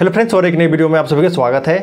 hello friends और एक नई वीडियो में आप सभी का स्वागत है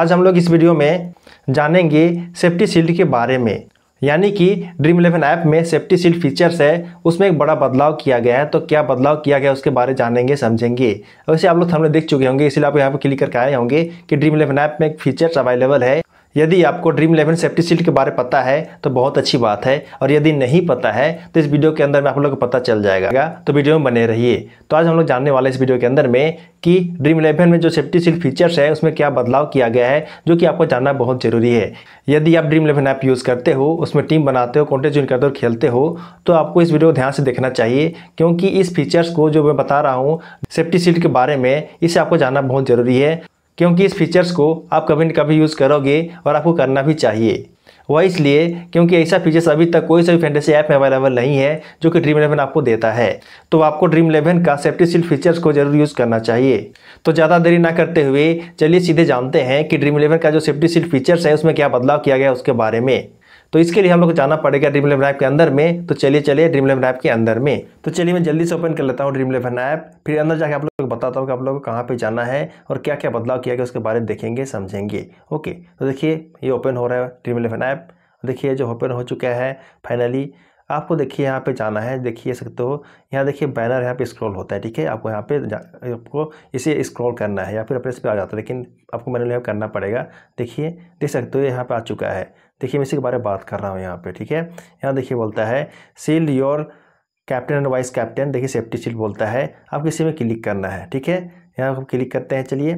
आज हम लोग इस वीडियो में जानेंगे सेफ्टी सील्ड के बारे में यानी कि ड्रीम इलेवन ऐप में सेफ्टी सील्ड फीचर्स है उसमें एक बड़ा बदलाव किया गया है तो क्या बदलाव किया गया उसके बारे जानेंगे समझेंगे वैसे आप लोग तो हमने देख चुके होंगे इसलिए आप यहाँ पर क्लिक करके आए होंगे कि ड्रीम इलेवन ऐप में एक फीचर्स अवेलेबल है यदि आपको ड्रीम इलेवन सेफ्टी सीट के बारे में पता है तो बहुत अच्छी बात है और यदि नहीं पता है तो इस वीडियो के अंदर में आप लोगों को पता चल जाएगा तो वीडियो में बने रहिए तो आज हम लोग जानने वाले इस वीडियो के अंदर में कि ड्रीम इलेवन में जो सेफ्टी सीट फीचर्स है उसमें क्या बदलाव किया गया है जो कि आपको जानना बहुत ज़रूरी है यदि आप ड्रीम इलेवन ऐप यूज़ करते हो उसमें टीम बनाते हो कॉन्टेस्ट ज्वाइन करते हो खेलते हो तो आपको इस वीडियो को ध्यान से देखना चाहिए क्योंकि इस फीचर्स को जो मैं बता रहा हूँ सेफ्टी सीट के बारे में इसे आपको जानना बहुत ज़रूरी है क्योंकि इस फीचर्स को आप कभी न कभी यूज़ करोगे और आपको करना भी चाहिए वह इसलिए क्योंकि ऐसा फीचर्स अभी तक कोई सा फैंटेसी ऐप में अवेलेबल नहीं है जो कि ड्रीम इलेवन आपको देता है तो आपको ड्रीम इलेवन का सेफ्टी सील फीचर्स को जरूर यूज़ करना चाहिए तो ज़्यादा देरी ना करते हुए चलिए सीधे जानते हैं कि ड्रीम इलेवन का जो सेफ्टी सील फीचर्स है उसमें क्या बदलाव किया गया उसके बारे में तो इसके लिए हम लोग को जाना पड़ेगा ड्रीम इलेवन ऐप के अंदर में तो चलिए चलिए ड्रीम इलेवन ऐप के अंदर में तो चलिए मैं जल्दी से ओपन कर लेता हूँ ड्रीम इलेवन ऐप फिर अंदर जाके आप लोग बताता हूँ कि आप लोगों को कहाँ पर जाना है और क्या क्या बदलाव किया गया उसके बारे में देखेंगे समझेंगे ओके तो देखिए ये ओपन हो रहा है ड्रीम इलेवन ऐप देखिए जो ओपन हो चुका है फाइनली आपको देखिए यहाँ पे जाना है देखिए सकते हो यहाँ देखिए बैनर यहाँ पे स्क्रॉल होता है ठीक है आपको यहाँ पे आपको इसे स्क्रॉल करना है या फिर अपने पे पर आ जाता है लेकिन आपको मैंने यहाँ करना पड़ेगा देखिए देख सकते हो यहाँ पे आ चुका है देखिए मैं इसी के बारे में बात कर रहा हूँ यहाँ पे ठीक है यहाँ देखिए बोलता है seal your captain and vice captain देखिए सेफ्टी सील बोलता है आपको इसी में क्लिक करना है ठीक है यहाँ क्लिक करते हैं चलिए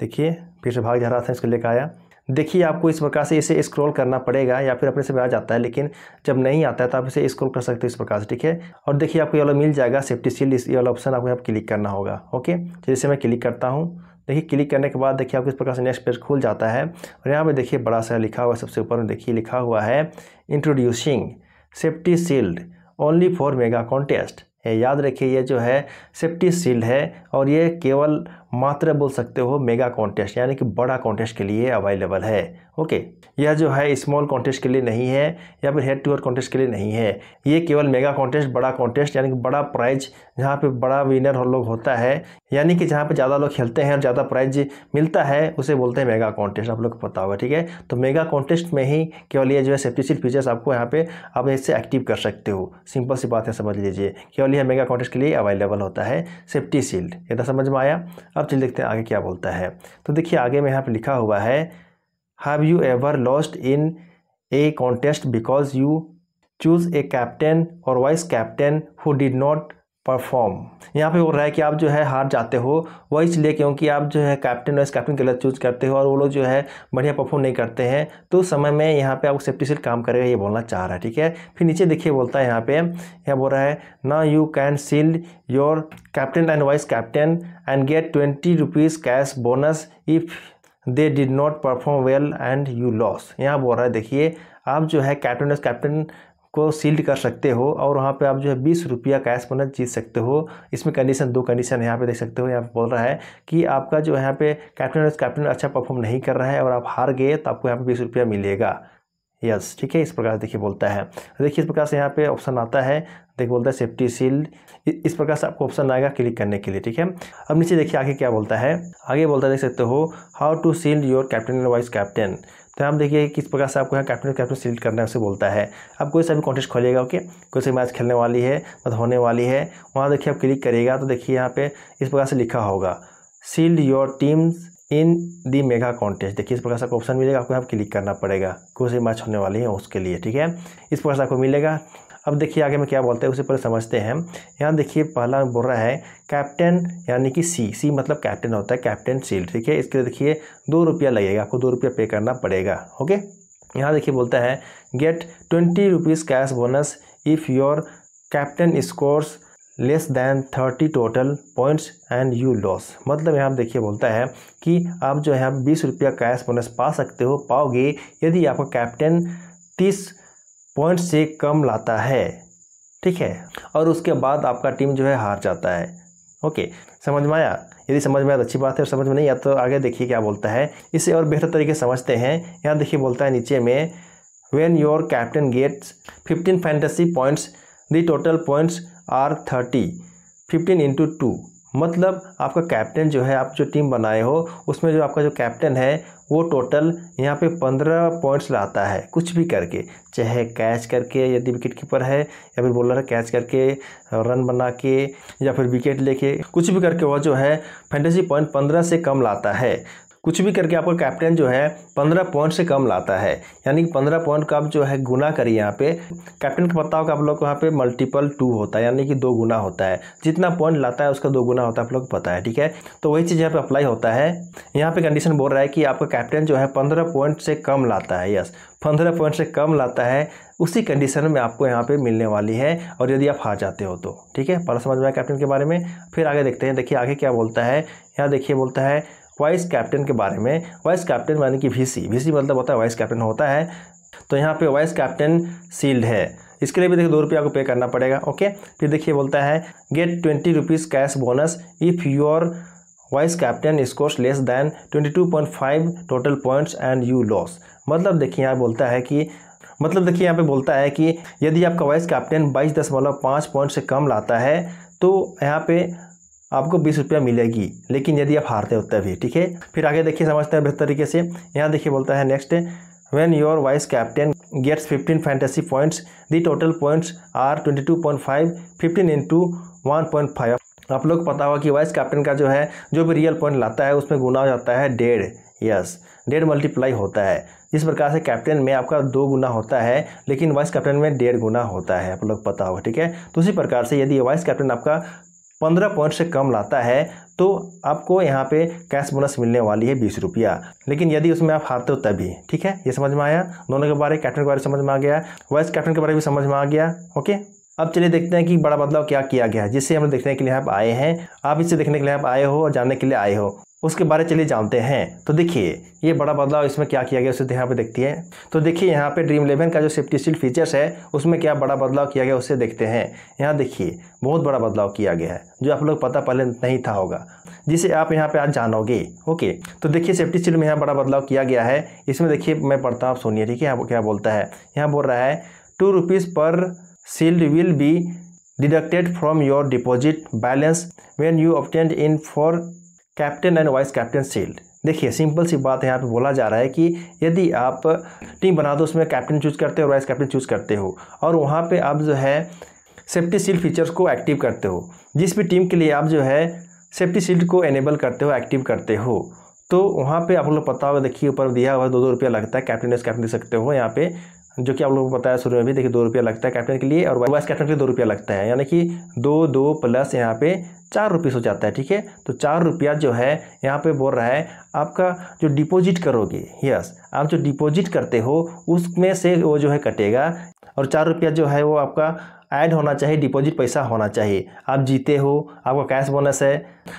देखिए फिर से भाग जा रहा था इसको लेकर आया देखिए आपको इस प्रकार से इसे स्क्रॉल करना पड़ेगा या फिर अपने से आ जाता है लेकिन जब नहीं आता है तो आप इसे स्क्रॉल कर सकते हो इस प्रकार से ठीक है और देखिए आपको ये वाला मिल जाएगा सेफ्टी सील ये वाला ऑप्शन आपको यहाँ क्लिक करना होगा ओके तो जैसे मैं क्लिक करता हूँ देखिए क्लिक करने के बाद देखिए आपको इस प्रकार से नेक्स्ट पेज खुल जाता है और यहाँ पर देखिए बड़ा सा लिखा हुआ है सबसे ऊपर में देखिए लिखा हुआ है introducing safety sealed only for mega contest याद रखिए ये जो है सेफ्टी सील्ड है और ये केवल मात्र बोल सकते हो मेगा कॉन्टेस्ट यानी कि बड़ा कॉन्टेस्ट के लिए अवेलेबल है ओके यह जो है स्मॉल कॉन्टेस्ट के लिए नहीं है या फिर हेड टू हेड कॉन्टेस्ट के लिए नहीं है ये केवल मेगा कॉन्टेस्ट बड़ा कॉन्टेस्ट यानी कि बड़ा प्राइज जहाँ पे बड़ा विनर लोग होता है यानी कि जहाँ पे ज़्यादा लोग खेलते हैं और ज़्यादा प्राइज मिलता है उसे बोलते हैं मेगा कॉन्टेस्ट आप लोग को पता होगा ठीक है तो मेगा कॉन्टेस्ट में ही केवल ये जो है सेफ्टी सीट फीचर्स आपको यहाँ पे आप इससे एक्टिव कर सकते हो सिंपल सी बात है समझ लीजिए केवल यह मेगा कॉन्टेस्ट के लिए अवेलेबल होता है सेफ्टी सील्ड इतना समझ में आया अब चलिए देखते हैं आगे क्या बोलता है तो देखिए आगे में यहाँ पर लिखा हुआ है have you ever lost in a contest because you choose a captain और vice captain who did not perform यहाँ पे हो रहा है कि आप जो है हार जाते हो वह इसलिए क्योंकि आप जो है कैप्टन वाइस कैप्टन गलत चूज करते हो और वो लोग जो है बढ़िया परफॉर्म नहीं करते हैं तो समय में यहाँ पे आपको सेफ्टी सेट काम करेगा ये बोलना चाह रहा है ठीक है फिर नीचे देखिए बोलता है यहाँ पे यहाँ बोल रहा है ना you can sealed your captain and vice captain and get twenty rupees cash bonus if they did not perform well and you loss यहाँ बोल रहा है देखिए आप जो है कैप्टन एस कैप्टन को सील्ड कर सकते हो और वहाँ पे आप जो है बीस रुपया कैश बोनस जीत सकते हो इसमें कंडीशन दो कंडीशन यहाँ पे देख सकते हो यहाँ पे बोल रहा है कि आपका जो यहाँ पे कैप्टन कैप्टन अच्छा परफॉर्म नहीं कर रहा है और आप हार गए तो आपको यहाँ पे बीस रुपया मिलेगा यस ठीक है इस प्रकार से देखिए बोलता है देखिए इस प्रकार से यहाँ पे ऑप्शन आता है देखिए बोलता है सेफ्टी सील्ड इस प्रकार से आपको ऑप्शन आएगा क्लिक करने के लिए ठीक है अब नीचे देखिए आगे क्या बोलता है आगे बोलता है देख सकते हो how to sealed your captain and vice captain तो आप देखिए किस प्रकार से आपको यहाँ कैप्टन कैप्टन सिलेक्ट करना है उसे बोलता है आप कोई सा भी कॉन्टेस्ट खोलिएगा ओके कोई सा मैच खेलने वाली है मतलब होने वाली है वहाँ देखिए आप क्लिक करिएगा तो देखिए यहाँ पे इस प्रकार से लिखा होगा sealed your teams in the mega contest देखिए इस प्रकार से आपको ऑप्शन मिलेगा आपको यहाँ क्लिक करना पड़ेगा कौन सी मैच होने वाली है उसके लिए ठीक है इस प्रकार से आपको मिलेगा अब देखिए आगे में क्या बोलते हैं उसे पहले समझते हैं यहाँ देखिए पहला बोल रहा है कैप्टन यानी कि सी सी मतलब कैप्टन होता है कैप्टन सील्ड ठीक है इसके लिए देखिए दो रुपया लगेगा आपको दो रुपया पे करना पड़ेगा ओके यहाँ देखिए बोलता है get twenty rupees cash bonus if your captain scores less than thirty total points and you loss मतलब यहाँ देखिए बोलता है कि आप जो है आप बीस रुपया कैश बोनस पा सकते हो पाओगे यदि आपका कैप्टन तीस पॉइंट से कम लाता है ठीक है और उसके बाद आपका टीम जो है हार जाता है ओके समझ में आया यदि समझ में आया तो अच्छी बात है और समझ में नहीं आया तो आगे देखिए क्या बोलता है इसे और बेहतर तरीके से समझते हैं यहाँ देखिए बोलता है नीचे में when your captain gets fifteen fantasy points the total points are thirty fifteen into two मतलब आपका कैप्टन जो है आप जो टीम बनाए हो उसमें जो आपका जो कैप्टन है वो टोटल यहाँ पे पंद्रह पॉइंट्स लाता है कुछ भी करके चाहे कैच करके यदि विकेट कीपर है या फिर बॉलर है कैच करके रन बना के या फिर विकेट लेके कुछ भी करके वह जो है फैंटेसी पॉइंट पंद्रह से कम लाता है कुछ भी करके आपका कैप्टन जो है पंद्रह पॉइंट से कम लाता है यानी कि पंद्रह पॉइंट का आप जो है गुना करिए यहाँ पे कैप्टन का पता होगा आप लोग को यहाँ पे मल्टीपल टू होता है यानी कि दो गुना होता है जितना पॉइंट लाता है उसका दो गुना होता है आप लोग पता है ठीक है तो वही चीज़ यहाँ पे अप्लाई होता है यहाँ पे कंडीशन बोल रहा है कि आपका कैप्टन जो है पंद्रह पॉइंट से कम लाता है यस पंद्रह पॉइंट से कम लाता है उसी कंडीशन में आपको यहाँ पे मिलने वाली है और यदि आप हार जाते हो तो ठीक है पर समझ में आया कैप्टन के बारे में फिर आगे देखते हैं देखिए आगे क्या बोलता है यहाँ देखिए बोलता है वाइस कैप्टन के बारे में वाइस कैप्टन यानी कि वी सी मतलब होता है वाइस कैप्टन होता है तो यहाँ पे वाइस कैप्टन सील्ड है इसके लिए भी देखिए दो रुपये आपको पे करना पड़ेगा ओके फिर देखिए बोलता है get twenty rupees cash bonus if your vice captain scores less than five total points and you loss मतलब देखिए यहाँ बोलता है कि मतलब देखिए यहाँ पे बोलता है कि यदि आपका वाइस कैप्टन बाईस दशमलव पाँच पॉइंट से कम लाता है तो यहाँ पे आपको बीस रुपया मिलेगी लेकिन यदि आप हारते हो तभी ठीक है फिर आगे देखिए समझते हैं बेहतर तरीके से यहाँ देखिए बोलता है next when your vice captain gets 15 fantasy points the total points are 22.5 15 into 1.5 आप लोग पता होगा कि वाइस कैप्टन का जो है जो भी रियल पॉइंट लाता है उसमें गुना हो जाता है डेढ़ यस डेढ़ मल्टीप्लाई होता है इस प्रकार से कैप्टन में आपका दो गुना होता है लेकिन वाइस कैप्टन में डेढ़ गुना होता है आप लोग पता होगा ठीक है तो उसी प्रकार से यदि वाइस कैप्टन आपका पंद्रह पॉइंट से कम लाता है तो आपको यहाँ पे कैश बोनस मिलने वाली है बीस रुपया लेकिन यदि उसमें आप हारते हो तभी ठीक है ये समझ में आया दोनों के बारे कैप्टन के बारे में समझ में आ गया वाइस कैप्टन के बारे में भी समझ में आ गया ओके अब चलिए देखते हैं कि बड़ा बदलाव क्या किया गया जिससे हम देखने के लिए आप आए हैं आप इसे देखने के लिए आप आए हो और जानने के लिए आए हो उसके बारे चलिए जानते हैं तो देखिए ये बड़ा बदलाव इसमें क्या किया गया उसे तो यहाँ पे देखती है तो देखिए यहाँ पे ड्रीम इलेवन का जो सेफ्टी स्टील फीचर्स है उसमें क्या बड़ा बदलाव किया गया उसे देखते हैं यहाँ देखिए बहुत बड़ा बदलाव किया गया है जो आप लोग पता पहले नहीं था होगा जिसे आप यहाँ पर आज जानोगे ओके तो देखिए सेफ्टी स्टील में यहाँ बड़ा बदलाव किया गया है इसमें देखिए मैं पढ़ता हूँ आप सुनिए ठीक है यहाँ क्या बोलता है यहाँ बोल रहा है टू रुपीज़ पर sealed will be deducted from your deposit balance when you opted in for captain and vice captain sealed देखिए सिंपल सी बात यहाँ पे बोला जा रहा है कि यदि आप टीम बना दो उसमें कैप्टन चूज करते हो वाइस कैप्टन चूज करते हो और वहाँ पे आप जो है सेफ्टी सील्ड फीचर्स को एक्टिव करते हो जिस भी टीम के लिए आप जो है सेफ्टी सील्ड को एनेबल करते हो एक्टिव करते हो तो वहाँ पे आप लोग पता होगा देखिए ऊपर दिया हुआ दो दो रुपया लगता है कैप्टन वाइस कैप्टन दे सकते हो यहाँ पे जो कि आप लोगों को पता है शुरू में भी देखिए दो रुपया लगता है कैप्टन के लिए और वाइस कैप्टन के लिए दो रुपया लगता है यानी कि दो दो प्लस यहाँ पे चार रुपीस हो जाता है ठीक है तो चार रुपया जो है यहाँ पे बोल रहा है आपका जो डिपॉजिट करोगे यस आप जो डिपॉजिट करते हो उसमें से वो जो है कटेगा और चार रुपया जो है वो आपका ऐड होना चाहिए डिपॉजिट पैसा होना चाहिए आप जीते हो आपका कैश बोनस है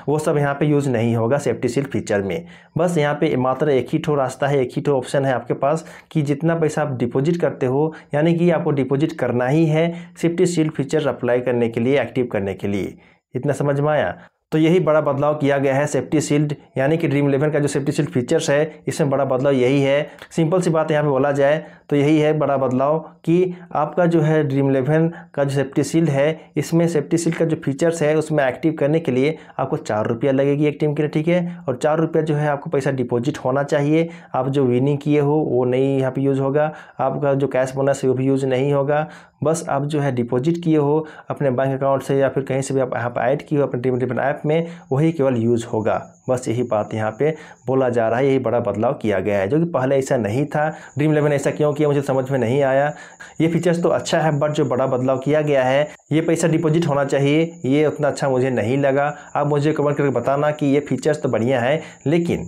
वो सब यहाँ पे यूज़ नहीं होगा सेफ्टी सील फीचर में बस यहाँ पे मात्र एक ही ठो रास्ता है एक ही ठो ऑप्शन है आपके पास कि जितना पैसा आप डिपॉजिट करते हो यानी कि आपको डिपॉजिट करना ही है सेफ्टी सील फीचर अप्लाई करने के लिए एक्टिव करने के लिए इतना समझ में आया तो यही बड़ा बदलाव किया गया है सेफ्टी सील्ड यानी कि ड्रीम इलेवन का जो सेफ्टी सील्ड फीचर्स है इसमें बड़ा बदलाव यही है सिंपल सी बात यहाँ पे बोला जाए तो यही है बड़ा बदलाव कि आपका जो है ड्रीम इलेवन का जो सेफ्टी सील्ड है इसमें सेफ्टी सील्ड का जो फीचर्स है उसमें एक्टिव करने के लिए आपको चार रुपया लगेगी एक टीम के लिए ठीक है और चार रुपया जो है आपको पैसा डिपॉजिट होना चाहिए आप जो विनिंग किए हो वो नहीं यहाँ पर यूज़ होगा आपका जो कैश बोनस है वो भी यूज़ नहीं होगा बस आप जो है डिपॉजिट किए हो अपने बैंक अकाउंट से या फिर कहीं से भी आप यहाँ पर ऐड किए हो अपने डिफरेंट डिफरेंट ऐप में वही केवल यूज़ होगा बस यही बात यहाँ पे बोला जा रहा है यही बड़ा बदलाव किया गया है जो कि पहले ऐसा नहीं था ड्रीम इलेवन ऐसा क्यों किया मुझे समझ में नहीं आया ये फीचर्स तो अच्छा है बट जो बड़ा बदलाव किया गया है ये पैसा डिपॉजिट होना चाहिए ये उतना अच्छा मुझे नहीं लगा आप मुझे कमेंट करके बताना कि ये फीचर्स तो बढ़िया है लेकिन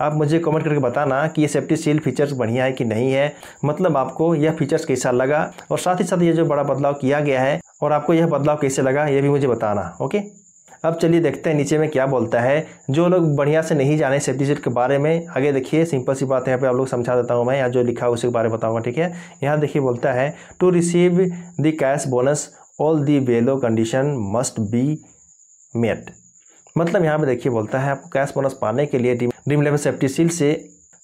आप मुझे कमेंट करके बताना कि ये सेफ्टी सील फीचर्स बढ़िया है कि नहीं है मतलब आपको यह फीचर्स कैसा लगा और साथ ही साथ ये जो बड़ा बदलाव किया गया है और आपको यह बदलाव कैसे लगा ये भी मुझे बताना ओके अब चलिए देखते हैं नीचे में क्या बोलता है जो लोग बढ़िया से नहीं जाने सेफ्टी सीट के बारे में आगे देखिए सिंपल सी बात है यहाँ पे आप लोग समझा देता हूँ मैं यहाँ जो लिखा है उसके बारे में बताऊँगा ठीक है यहाँ देखिए बोलता है to receive the cash bonus all the below condition must be met मतलब यहाँ पे देखिए बोलता है आपको कैश बोनस पाने के लिए Dream Dream Eleven safety seal से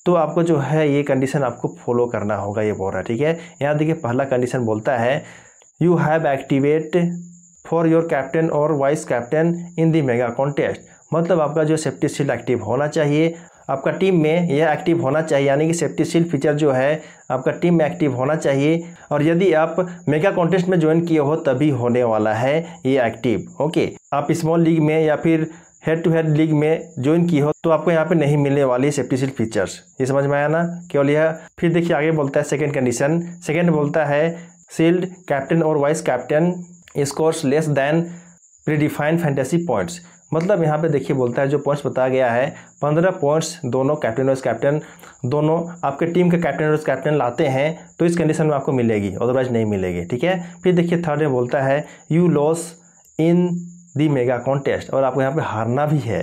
तो आपको जो है ये कंडीशन आपको फॉलो करना होगा ये बोल रहा है ठीक है यहाँ देखिए पहला कंडीशन बोलता है you have activate for your captain और vice captain in the mega contest मतलब आपका जो सेफ्टी सील एक्टिव होना चाहिए आपका टीम में यह एक्टिव होना चाहिए यानी कि सेफ्टी सील फीचर जो है आपका टीम में एक्टिव होना चाहिए और यदि आप मेगा कॉन्टेस्ट में ज्वाइन किए हो तभी होने वाला है ये एक्टिव ओके आप स्मॉल लीग में या फिर हेड टू हेड लीग में ज्वाइन की हो तो आपको यहाँ पे नहीं मिलने वाली सेफ्टी सीट फीचर्स ये समझ में आया ना केवल यह फिर देखिए आगे बोलता है सेकेंड कंडीशन सेकेंड बोलता है सील्ड कैप्टन और vice captain scores less than predefined fantasy points मतलब यहाँ पे देखिए बोलता है जो पॉइंट्स बताया गया है पंद्रह पॉइंट्स दोनों कैप्टन और कैप्टन दोनों आपके टीम के कैप्टन और कैप्टन लाते हैं तो इस कंडीशन में आपको मिलेगी अदरवाइज नहीं मिलेगी ठीक है फिर देखिए थर्ड में बोलता है you loss in the mega contest और आपको यहाँ पे हारना भी है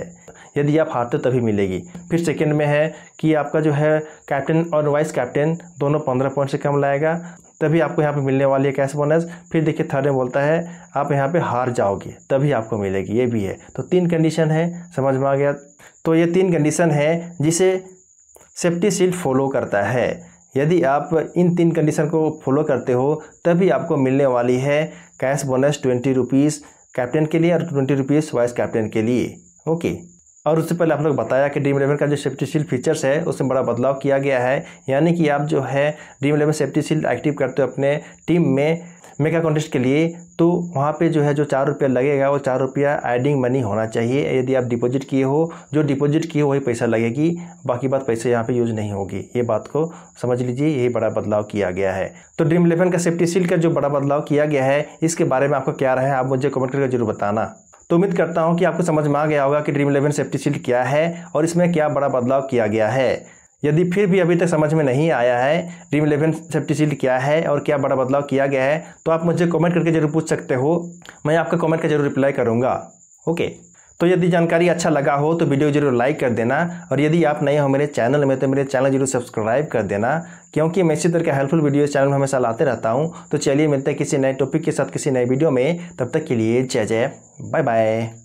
यदि आप हारते तभी मिलेगी फिर सेकेंड में है कि आपका जो है कैप्टन और वाइस कैप्टन दोनों पंद्रह पॉइंट से कम लाएगा तभी आपको यहाँ पे मिलने वाली है कैश बोनस फिर देखिए थर्ड में बोलता है आप यहाँ पे हार जाओगे तभी आपको मिलेगी ये भी है तो तीन कंडीशन है समझ में आ गया तो ये तीन कंडीशन है जिसे सेफ्टी सील फॉलो करता है यदि आप इन तीन कंडीशन को फॉलो करते हो तभी आपको मिलने वाली है cash bonus twenty rupees captain के लिए और ट्वेंटी रुपीज़ वाइस कैप्टन के लिए ओके और उससे पहले आप लोग बताया कि ड्रीम इलेवन का जो सेफ्टी सील फीचर्स है उसमें बड़ा बदलाव किया गया है यानी कि आप जो है Dream Eleven safety seal active करते हो अपने टीम में मेगा कॉन्टेस्ट के लिए तो वहाँ पे जो है जो चार रुपया लगेगा वो चार रुपया एडिंग मनी होना चाहिए यदि आप डिपॉजिट किए हो जो डिपॉजिट किए हो वही पैसा लगेगी बाकी बात पैसे यहाँ पे यूज नहीं होगी ये बात को समझ लीजिए यही बड़ा बदलाव किया गया है तो ड्रीम इलेवन का सेफ्टी सील का जो बड़ा बदलाव किया गया है इसके बारे में आपको क्या रहा है आप मुझे कमेंट करके जरूर बताना तो उम्मीद करता हूँ कि आपको समझ में आ गया होगा कि ड्रीम इलेवन सेफ्टी सील क्या है और इसमें क्या बड़ा बदलाव किया गया है यदि फिर भी अभी तक समझ में नहीं आया है ड्रीम इलेवन सेफ्टी सील्ड क्या है और क्या बड़ा बदलाव किया गया है तो आप मुझे कमेंट करके जरूर पूछ सकते हो मैं आपका कमेंट का जरूर रिप्लाई करूँगा ओके तो यदि जानकारी अच्छा लगा हो तो वीडियो जरूर लाइक कर देना और यदि आप नए हो मेरे चैनल में तो मेरे चैनल जरूर सब्सक्राइब कर देना क्योंकि मैं इसी तरह के हेल्पफुल वीडियो चैनल में हमेशा लाते रहता हूँ तो चलिए मिलते हैं किसी नए टॉपिक के साथ किसी नए वीडियो में तब तक के लिए जय जय बाय बाय